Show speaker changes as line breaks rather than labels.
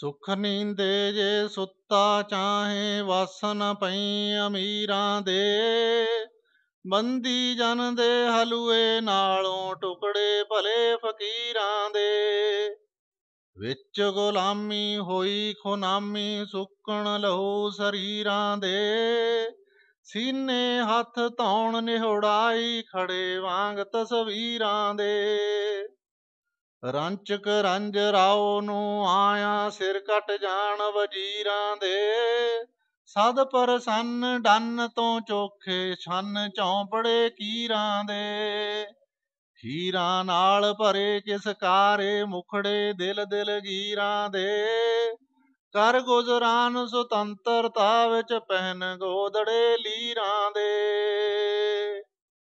ਸੁਖ ਨੀਂਦੇ ਜੇ ਸੁੱਤਾ ਚਾਹੇ ਵਾਸਨ ਪਈ ਅਮੀਰਾਂ ਦੇ ਬੰਦੀ ਜਨ ਦੇ ਹਲੂਏ ਨਾਲੋਂ ਟੁਕੜੇ ਭਲੇ ਫਕੀਰਾਂ ਦੇ ਵਿੱਚ ਗੁਲਾਮੀ ਹੋਈ ਖੁਨਾਮੀ ਸੁੱਕਣ ਲਹੂ ਸਰੀਰਾਂ ਦੇ ਸੀਨੇ ਹੱਥ ਧੌਣ ਨਿਹੜਾਈ ਖੜੇ ਵਾਂਗ ਤਸਵੀਰਾਂ ਦੇ ਰੰਚਕ ਰੰਜ ਰਾਉ ਨੂੰ ਆਇਆ ਸਿਰ ਕੱਟ ਜਾਣ ਵਜ਼ੀਰਾਂ ਦੇ ਸਦ ਪਰਸੰਨ ਡੰਨ ਤੋਂ ਚੋਖੇ ਛੰਨ ਚੌਂਪੜੇ ਕੀਰਾਂ ਦੇ ਹੀਰਾ ਨਾਲ ਭਰੇ ਕਿਸ ਕਾਰੇ ਮੁਖੜੇ ਦਿਲ ਦਿਲ ਗੀਰਾਂ ਦੇ ਕਰ ਗੁਜ਼ਰਾਨ ਸੁਤੰਤਰਤਾ ਵਿੱਚ ਪਹਿਨ ਗੋਦੜੇ ਲੀਰਾਂ ਦੇ